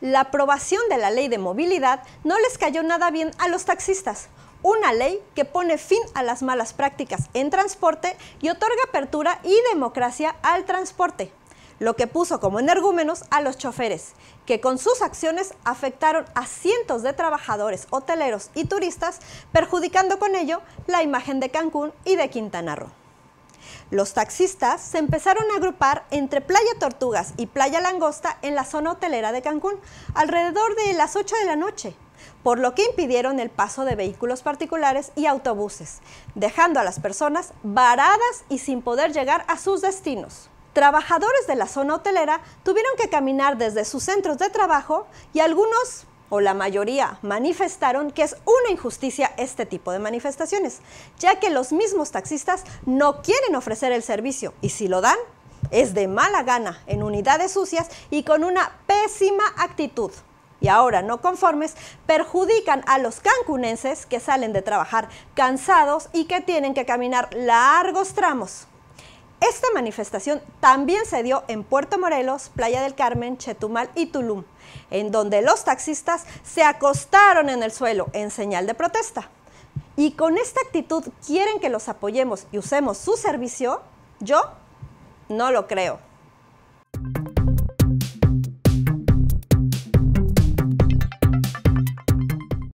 La aprobación de la ley de movilidad no les cayó nada bien a los taxistas, una ley que pone fin a las malas prácticas en transporte y otorga apertura y democracia al transporte, lo que puso como energúmenos a los choferes, que con sus acciones afectaron a cientos de trabajadores, hoteleros y turistas, perjudicando con ello la imagen de Cancún y de Quintana Roo. Los taxistas se empezaron a agrupar entre Playa Tortugas y Playa Langosta en la zona hotelera de Cancún, alrededor de las 8 de la noche, por lo que impidieron el paso de vehículos particulares y autobuses, dejando a las personas varadas y sin poder llegar a sus destinos. Trabajadores de la zona hotelera tuvieron que caminar desde sus centros de trabajo y algunos o la mayoría manifestaron que es una injusticia este tipo de manifestaciones, ya que los mismos taxistas no quieren ofrecer el servicio y si lo dan, es de mala gana, en unidades sucias y con una pésima actitud. Y ahora, no conformes, perjudican a los cancunenses que salen de trabajar cansados y que tienen que caminar largos tramos. Esta manifestación también se dio en Puerto Morelos, Playa del Carmen, Chetumal y Tulum, en donde los taxistas se acostaron en el suelo en señal de protesta. Y con esta actitud quieren que los apoyemos y usemos su servicio. Yo no lo creo.